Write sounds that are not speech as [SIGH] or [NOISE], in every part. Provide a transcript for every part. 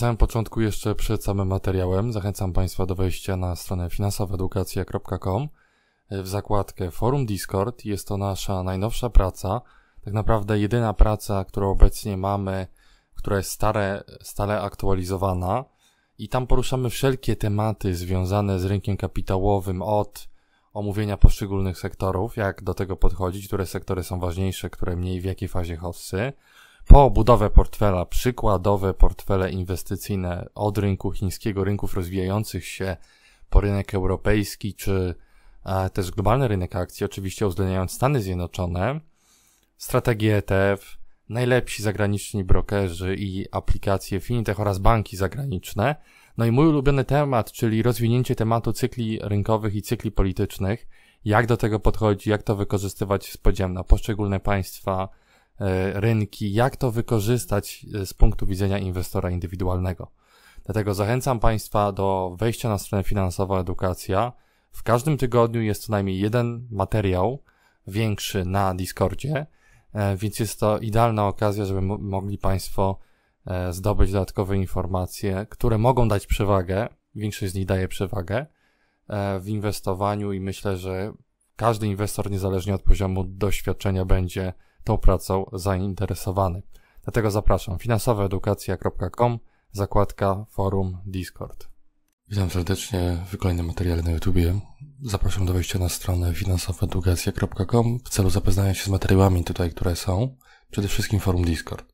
samym początku, jeszcze przed samym materiałem, zachęcam Państwa do wejścia na stronę finansowaedukacja.com e, w zakładkę Forum Discord. Jest to nasza najnowsza praca. Tak naprawdę jedyna praca, którą obecnie mamy, która jest stare, stale aktualizowana. I tam poruszamy wszelkie tematy związane z rynkiem kapitałowym od omówienia poszczególnych sektorów, jak do tego podchodzić, które sektory są ważniejsze, które mniej, w jakiej fazie hossy po budowę portfela, przykładowe portfele inwestycyjne od rynku chińskiego, rynków rozwijających się po rynek europejski, czy e, też globalny rynek akcji, oczywiście uwzględniając Stany Zjednoczone, strategie ETF, najlepsi zagraniczni brokerzy i aplikacje fintech oraz banki zagraniczne. No i mój ulubiony temat, czyli rozwinięcie tematu cykli rynkowych i cykli politycznych, jak do tego podchodzić, jak to wykorzystywać z podziemna na poszczególne państwa, E, rynki, jak to wykorzystać e, z punktu widzenia inwestora indywidualnego. Dlatego zachęcam Państwa do wejścia na stronę finansowa edukacja. W każdym tygodniu jest co najmniej jeden materiał większy na Discordzie, e, więc jest to idealna okazja, żeby mogli Państwo zdobyć dodatkowe informacje, które mogą dać przewagę. Większość z nich daje przewagę w inwestowaniu i myślę, że każdy inwestor, niezależnie od poziomu doświadczenia, będzie tą pracą zainteresowany. Dlatego zapraszam finansowaedukacja.com, zakładka forum Discord. Witam serdecznie w kolejnym materiale na YouTubie. Zapraszam do wejścia na stronę finansowaedukacja.com w celu zapoznania się z materiałami tutaj, które są. Przede wszystkim forum Discord.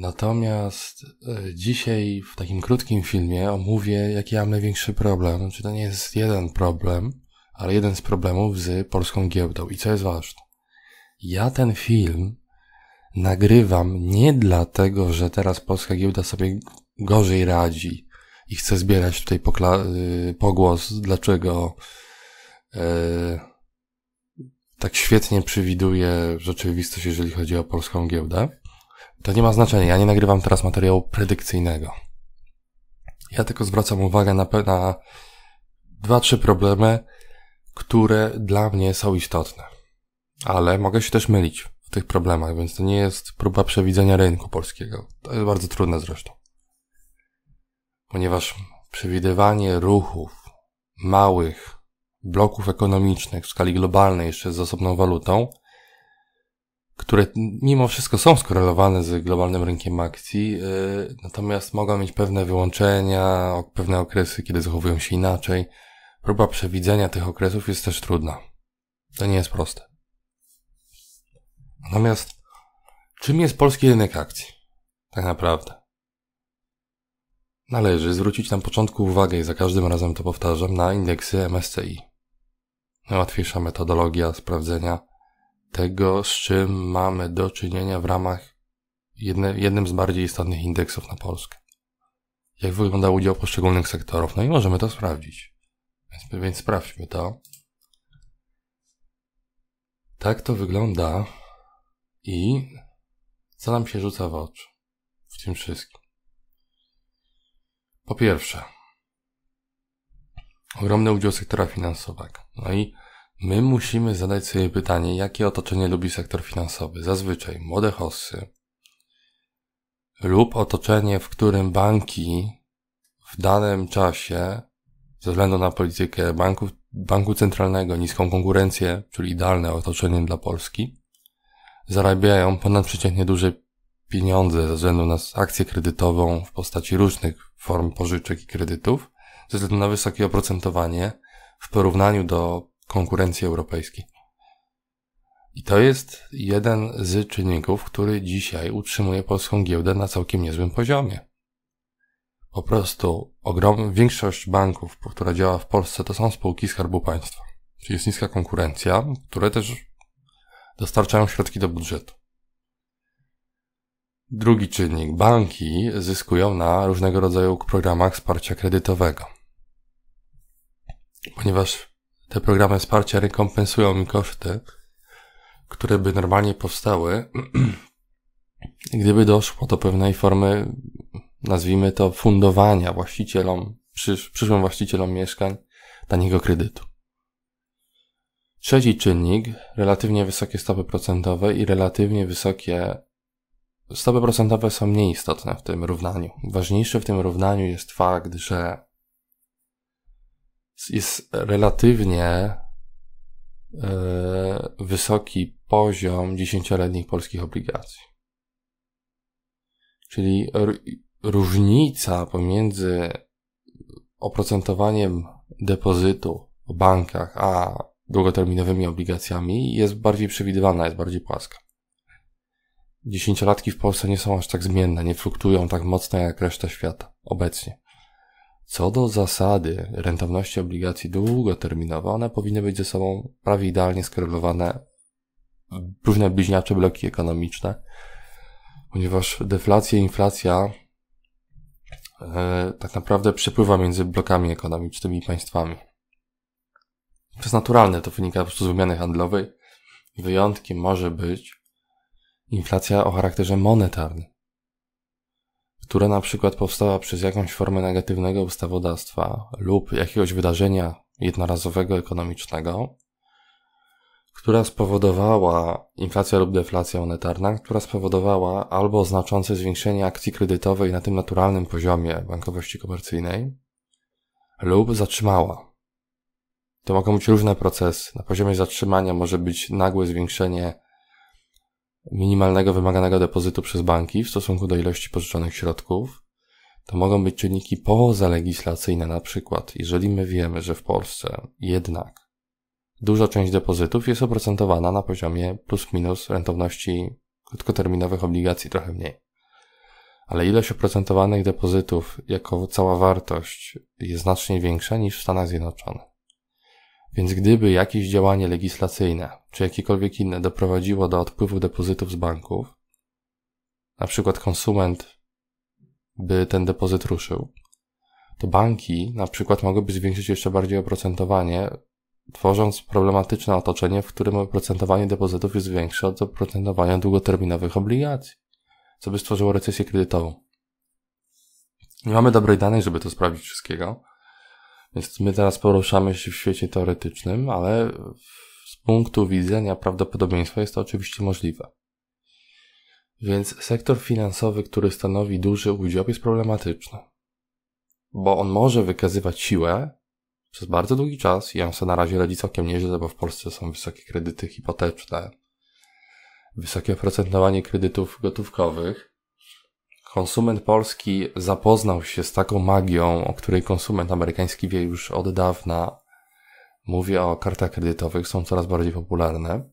Natomiast e, dzisiaj w takim krótkim filmie omówię, jaki ja mam największy problem. Znaczy to nie jest jeden problem, ale jeden z problemów z polską giełdą i co jest ważne ja ten film nagrywam nie dlatego, że teraz polska giełda sobie gorzej radzi i chcę zbierać tutaj y, pogłos, dlaczego y, tak świetnie przewiduje rzeczywistość, jeżeli chodzi o polską giełdę. To nie ma znaczenia, ja nie nagrywam teraz materiału predykcyjnego. Ja tylko zwracam uwagę na, na dwa, trzy problemy, które dla mnie są istotne ale mogę się też mylić w tych problemach, więc to nie jest próba przewidzenia rynku polskiego. To jest bardzo trudne zresztą. Ponieważ przewidywanie ruchów małych bloków ekonomicznych w skali globalnej jeszcze z osobną walutą, które mimo wszystko są skorelowane z globalnym rynkiem akcji, yy, natomiast mogą mieć pewne wyłączenia, pewne okresy, kiedy zachowują się inaczej. Próba przewidzenia tych okresów jest też trudna. To nie jest proste. Natomiast czym jest polski rynek akcji? Tak naprawdę. Należy zwrócić na początku uwagę, i za każdym razem to powtarzam, na indeksy MSCI. Najłatwiejsza metodologia sprawdzenia tego, z czym mamy do czynienia w ramach jedne, jednym z bardziej istotnych indeksów na Polskę. Jak wygląda udział poszczególnych sektorów? No i możemy to sprawdzić. Więc, więc sprawdźmy to. Tak to wygląda i co nam się rzuca w oczy w tym wszystkim? Po pierwsze, ogromny udział sektora finansowego. No i my musimy zadać sobie pytanie, jakie otoczenie lubi sektor finansowy. Zazwyczaj młode hossy lub otoczenie, w którym banki w danym czasie, ze względu na politykę banku centralnego, niską konkurencję, czyli idealne otoczenie dla Polski, zarabiają ponadprzeciętnie duże pieniądze ze względu na akcję kredytową w postaci różnych form pożyczek i kredytów, ze względu na wysokie oprocentowanie w porównaniu do konkurencji europejskiej. I to jest jeden z czynników, który dzisiaj utrzymuje polską giełdę na całkiem niezłym poziomie. Po prostu ogrom, większość banków, która działa w Polsce, to są spółki Skarbu Państwa. Czyli jest niska konkurencja, które też dostarczają środki do budżetu. Drugi czynnik. Banki zyskują na różnego rodzaju programach wsparcia kredytowego. Ponieważ te programy wsparcia rekompensują mi koszty, które by normalnie powstały, [CLEARS THROAT] gdyby doszło do pewnej formy, nazwijmy to, fundowania właścicielom, przysz, przyszłym właścicielom mieszkań taniego kredytu. Trzeci czynnik, relatywnie wysokie stopy procentowe i relatywnie wysokie stopy procentowe są mniej istotne w tym równaniu. Ważniejszy w tym równaniu jest fakt, że jest relatywnie e, wysoki poziom dziesięcioletnich polskich obligacji. Czyli różnica pomiędzy oprocentowaniem depozytu w bankach a długoterminowymi obligacjami jest bardziej przewidywalna, jest bardziej płaska. Dziesięciolatki w Polsce nie są aż tak zmienne, nie fluktują tak mocno jak reszta świata obecnie. Co do zasady rentowności obligacji długoterminowe, one powinny być ze sobą prawie idealnie skorelowane różne bliźniacze bloki ekonomiczne, ponieważ deflacja i inflacja e, tak naprawdę przepływa między blokami ekonomicznymi i państwami. To jest naturalne, to wynika po prostu z wymiany handlowej. Wyjątkiem może być inflacja o charakterze monetarnym, która na przykład powstała przez jakąś formę negatywnego ustawodawstwa lub jakiegoś wydarzenia jednorazowego ekonomicznego, która spowodowała inflacja lub deflacja monetarna, która spowodowała albo znaczące zwiększenie akcji kredytowej na tym naturalnym poziomie bankowości komercyjnej, lub zatrzymała to mogą być różne procesy. Na poziomie zatrzymania może być nagłe zwiększenie minimalnego wymaganego depozytu przez banki w stosunku do ilości pożyczonych środków. To mogą być czynniki pozalegislacyjne, na przykład, jeżeli my wiemy, że w Polsce jednak duża część depozytów jest oprocentowana na poziomie plus minus rentowności krótkoterminowych obligacji trochę mniej. Ale ilość oprocentowanych depozytów jako cała wartość jest znacznie większa niż w Stanach Zjednoczonych. Więc gdyby jakieś działanie legislacyjne czy jakiekolwiek inne doprowadziło do odpływu depozytów z banków, na przykład konsument by ten depozyt ruszył, to banki na przykład mogłyby zwiększyć jeszcze bardziej oprocentowanie, tworząc problematyczne otoczenie, w którym oprocentowanie depozytów jest większe od oprocentowania długoterminowych obligacji, co by stworzyło recesję kredytową. Nie mamy dobrej danej, żeby to sprawdzić wszystkiego, więc my teraz poruszamy się w świecie teoretycznym, ale z punktu widzenia prawdopodobieństwa jest to oczywiście możliwe. Więc sektor finansowy, który stanowi duży udział, jest problematyczny. Bo on może wykazywać siłę przez bardzo długi czas i on sobie na razie radzi całkiem nieźle, bo w Polsce są wysokie kredyty hipoteczne, wysokie oprocentowanie kredytów gotówkowych, konsument polski zapoznał się z taką magią, o której konsument amerykański wie już od dawna. Mówię o kartach kredytowych, są coraz bardziej popularne.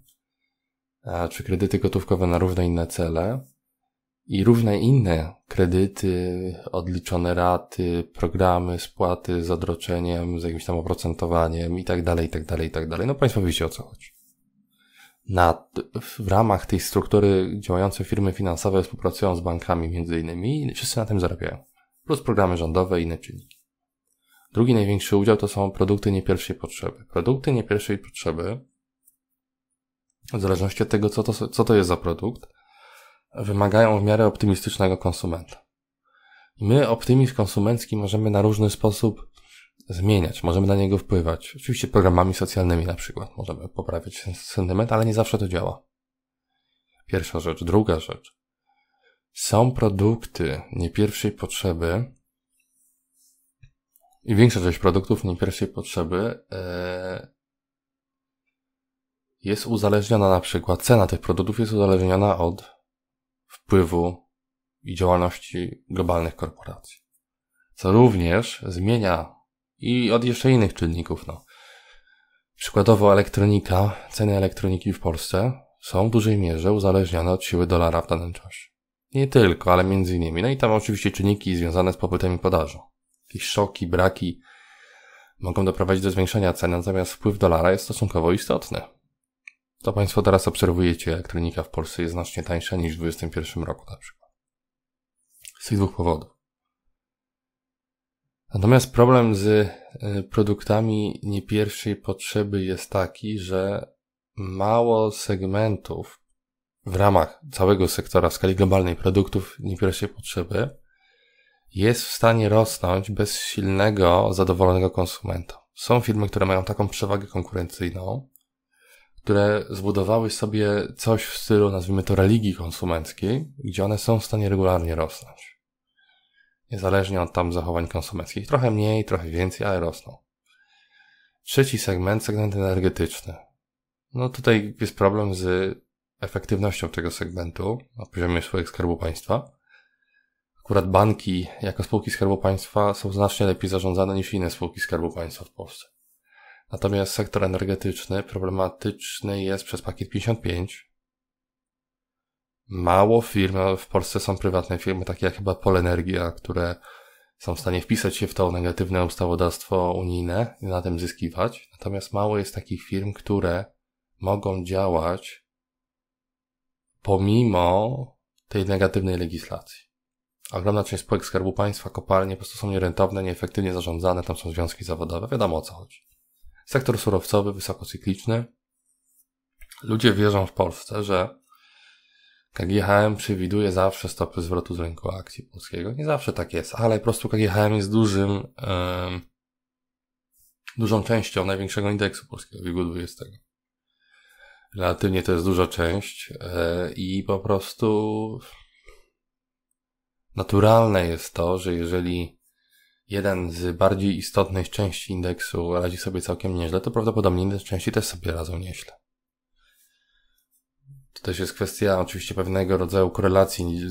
E, czy kredyty gotówkowe na różne inne cele i różne inne kredyty, odliczone raty, programy, spłaty z odroczeniem, z jakimś tam oprocentowaniem i tak dalej, i tak dalej, i tak dalej. No Państwo wiecie o co chodzi na, w ramach tej struktury działające firmy finansowe współpracują z bankami między innymi i wszyscy na tym zarabiają. Plus programy rządowe i inne czynniki. Drugi największy udział to są produkty nie pierwszej potrzeby. Produkty nie pierwszej potrzeby, w zależności od tego, co to, co to jest za produkt, wymagają w miarę optymistycznego konsumenta. my optymizm konsumencki możemy na różny sposób zmieniać, możemy na niego wpływać. Oczywiście programami socjalnymi na przykład możemy poprawiać sentyment, ale nie zawsze to działa. Pierwsza rzecz. Druga rzecz. Są produkty nie pierwszej potrzeby i większa część produktów nie pierwszej potrzeby e, jest uzależniona na przykład, cena tych produktów jest uzależniona od wpływu i działalności globalnych korporacji. Co również zmienia i od jeszcze innych czynników. No. Przykładowo elektronika, ceny elektroniki w Polsce są w dużej mierze uzależnione od siły dolara w danym czasie. Nie tylko, ale między innymi. No i tam oczywiście czynniki związane z popytem i podażą. Jakieś szoki, braki mogą doprowadzić do zwiększenia cen, natomiast wpływ dolara jest stosunkowo istotny. To Państwo teraz obserwujecie, elektronika w Polsce jest znacznie tańsza niż w 2021 roku na przykład. Z tych dwóch powodów. Natomiast problem z y, produktami nie pierwszej potrzeby jest taki, że mało segmentów w ramach całego sektora w skali globalnej produktów nie pierwszej potrzeby jest w stanie rosnąć bez silnego, zadowolonego konsumenta. Są firmy, które mają taką przewagę konkurencyjną, które zbudowały sobie coś w stylu, nazwijmy to, religii konsumenckiej, gdzie one są w stanie regularnie rosnąć niezależnie od tam zachowań konsumenckich. Trochę mniej, trochę więcej, ale rosną. Trzeci segment, segment energetyczny. No tutaj jest problem z efektywnością tego segmentu na poziomie swoich Skarbu Państwa. Akurat banki jako spółki Skarbu Państwa są znacznie lepiej zarządzane niż inne spółki Skarbu Państwa w Polsce. Natomiast sektor energetyczny problematyczny jest przez pakiet 55, mało firm, w Polsce są prywatne firmy, takie jak chyba Polenergia, które są w stanie wpisać się w to negatywne ustawodawstwo unijne i na tym zyskiwać. Natomiast mało jest takich firm, które mogą działać pomimo tej negatywnej legislacji. Ogromna część spółek Skarbu Państwa, kopalnie po prostu są nierentowne, nieefektywnie zarządzane, tam są związki zawodowe, wiadomo o co chodzi. Sektor surowcowy, wysokocykliczny. Ludzie wierzą w Polsce, że KGHM przewiduje zawsze stopy zwrotu z rynku akcji polskiego. Nie zawsze tak jest, ale po prostu KGHM jest dużym, yy, dużą częścią największego indeksu polskiego, WIG-u 20. Relatywnie to jest duża część yy, i po prostu naturalne jest to, że jeżeli jeden z bardziej istotnych części indeksu radzi sobie całkiem nieźle, to prawdopodobnie inne części też sobie radzą nieźle. To też jest kwestia oczywiście pewnego rodzaju korelacji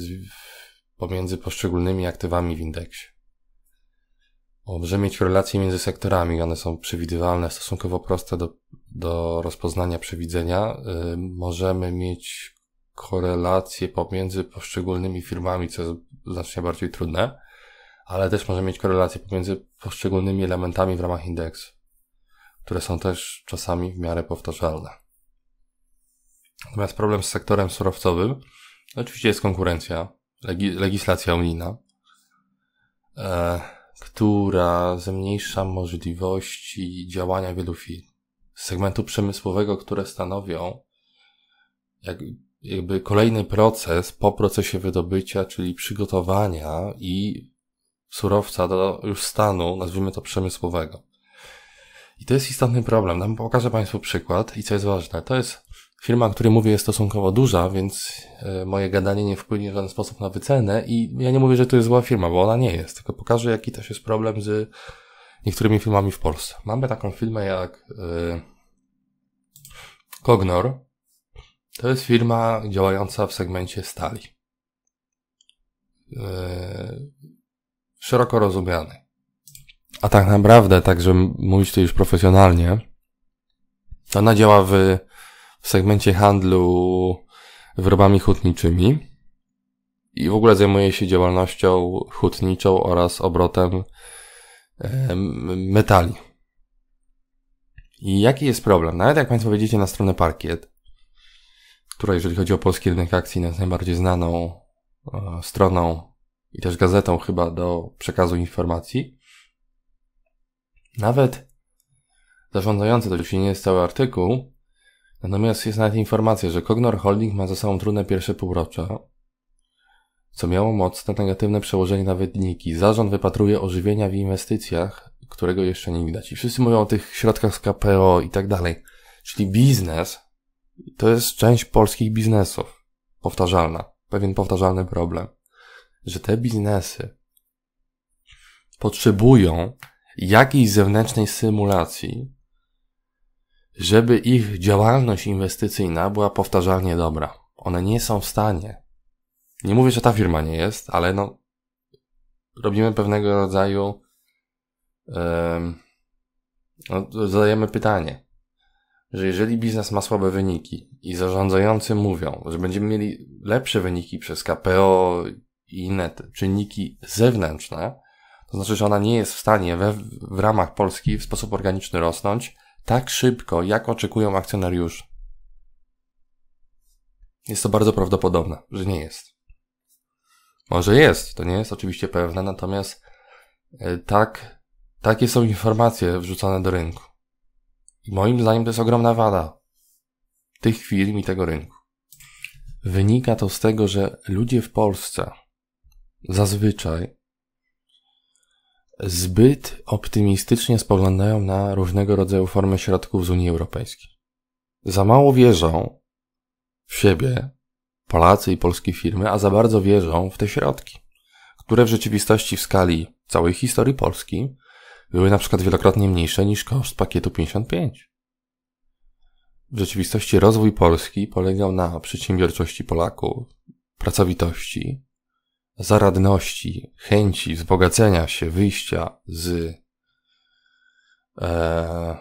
pomiędzy poszczególnymi aktywami w indeksie. Dobrze mieć korelacje między sektorami, one są przewidywalne, stosunkowo proste do, do rozpoznania przewidzenia. możemy mieć korelacje pomiędzy poszczególnymi firmami, co jest znacznie bardziej trudne, ale też możemy mieć korelacje pomiędzy poszczególnymi elementami w ramach indeksu, które są też czasami w miarę powtarzalne. Natomiast problem z sektorem surowcowym, no oczywiście jest konkurencja, legi legislacja unijna, e, która zmniejsza możliwości działania wielu firm z segmentu przemysłowego, które stanowią jak, jakby kolejny proces po procesie wydobycia, czyli przygotowania i surowca do już stanu, nazwijmy to przemysłowego. I to jest istotny problem. pokażę Państwu przykład i co jest ważne. To jest Firma, o której mówię, jest stosunkowo duża, więc e, moje gadanie nie wpłynie w żaden sposób na wycenę i ja nie mówię, że to jest zła firma, bo ona nie jest, tylko pokażę, jaki też jest problem z niektórymi filmami w Polsce. Mamy taką firmę jak e, Cognor. To jest firma działająca w segmencie stali. E, szeroko rozumiany. A tak naprawdę, tak żeby mówić to już profesjonalnie, ona działa w w segmencie handlu wyrobami hutniczymi i w ogóle zajmuje się działalnością hutniczą oraz obrotem metali. I jaki jest problem? Nawet jak Państwo wejdziecie na stronę Parkiet, która jeżeli chodzi o polski rynek akcji jest najbardziej znaną e, stroną i też gazetą chyba do przekazu informacji, nawet zarządzający, to już nie jest cały artykuł, Natomiast jest nawet informacja, że Cognor Holding ma za sobą trudne pierwsze półrocze, co miało mocne negatywne przełożenie na wyniki. Zarząd wypatruje ożywienia w inwestycjach, którego jeszcze nie widać. I wszyscy mówią o tych środkach z KPO i tak dalej. Czyli biznes to jest część polskich biznesów. Powtarzalna. Pewien powtarzalny problem. Że te biznesy potrzebują jakiejś zewnętrznej symulacji, żeby ich działalność inwestycyjna była powtarzalnie dobra. One nie są w stanie. Nie mówię, że ta firma nie jest, ale no, robimy pewnego rodzaju, yy, no, zadajemy pytanie, że jeżeli biznes ma słabe wyniki i zarządzający mówią, że będziemy mieli lepsze wyniki przez KPO i inne czynniki zewnętrzne, to znaczy, że ona nie jest w stanie we, w ramach Polski w sposób organiczny rosnąć, tak szybko, jak oczekują akcjonariusze. Jest to bardzo prawdopodobne, że nie jest. Może jest, to nie jest oczywiście pewne, natomiast e, tak, takie są informacje wrzucone do rynku. I moim zdaniem to jest ogromna wada tych firm i tego rynku. Wynika to z tego, że ludzie w Polsce zazwyczaj zbyt optymistycznie spoglądają na różnego rodzaju formy środków z Unii Europejskiej. Za mało wierzą w siebie Polacy i polskie firmy, a za bardzo wierzą w te środki, które w rzeczywistości w skali całej historii Polski były na przykład wielokrotnie mniejsze niż koszt pakietu 55. W rzeczywistości rozwój Polski polegał na przedsiębiorczości Polaków, pracowitości, zaradności, chęci wzbogacenia się, wyjścia z, e,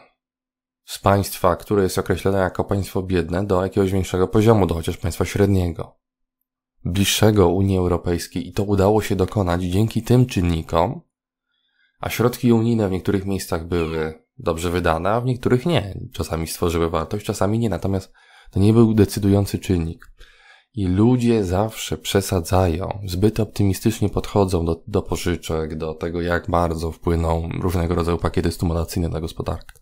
z państwa, które jest określone jako państwo biedne, do jakiegoś większego poziomu, do chociaż państwa średniego, bliższego Unii Europejskiej i to udało się dokonać dzięki tym czynnikom, a środki unijne w niektórych miejscach były dobrze wydane, a w niektórych nie. Czasami stworzyły wartość, czasami nie. Natomiast to nie był decydujący czynnik. I ludzie zawsze przesadzają, zbyt optymistycznie podchodzą do, do pożyczek, do tego, jak bardzo wpłyną różnego rodzaju pakiety stymulacyjne na gospodarkę.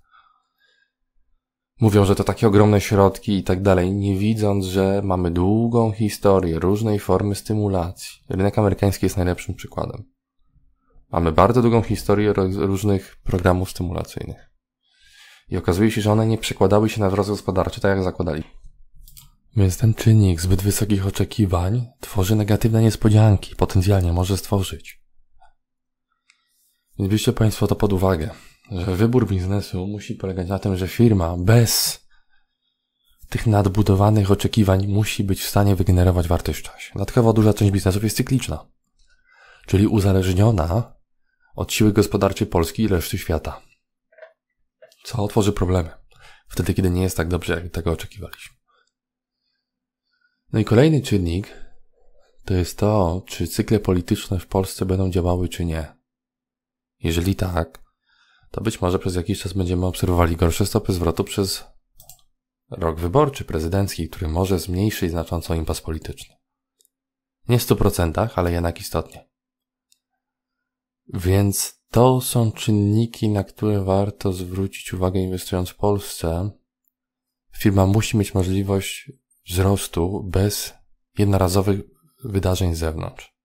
Mówią, że to takie ogromne środki i tak dalej, nie widząc, że mamy długą historię różnej formy stymulacji. Rynek amerykański jest najlepszym przykładem. Mamy bardzo długą historię różnych programów stymulacyjnych. I okazuje się, że one nie przekładały się na wzrost gospodarczy tak jak zakładali. Więc ten czynnik zbyt wysokich oczekiwań tworzy negatywne niespodzianki, potencjalnie może stworzyć. Więc bierzcie Państwo to pod uwagę, że wybór biznesu musi polegać na tym, że firma bez tych nadbudowanych oczekiwań musi być w stanie wygenerować wartość w czasie. Dodatkowo duża część biznesów jest cykliczna, czyli uzależniona od siły gospodarczej Polski i reszty świata, co otworzy problemy wtedy, kiedy nie jest tak dobrze, jak tego oczekiwaliśmy. No i kolejny czynnik to jest to, czy cykle polityczne w Polsce będą działały, czy nie. Jeżeli tak, to być może przez jakiś czas będziemy obserwowali gorsze stopy zwrotu przez rok wyborczy prezydencki, który może zmniejszyć znacząco impas polityczny. Nie w 100%, ale jednak istotnie. Więc to są czynniki, na które warto zwrócić uwagę inwestując w Polsce. Firma musi mieć możliwość wzrostu bez jednorazowych wydarzeń z zewnątrz.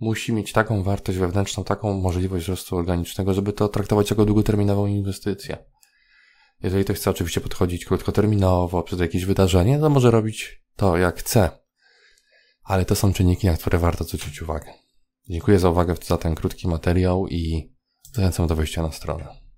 Musi mieć taką wartość wewnętrzną, taką możliwość wzrostu organicznego, żeby to traktować jako długoterminową inwestycję. Jeżeli ktoś chce oczywiście podchodzić krótkoterminowo przed jakieś wydarzenie, to może robić to jak chce. Ale to są czynniki, na które warto zwrócić uwagę. Dziękuję za uwagę za ten krótki materiał i zachęcam do wejścia na stronę.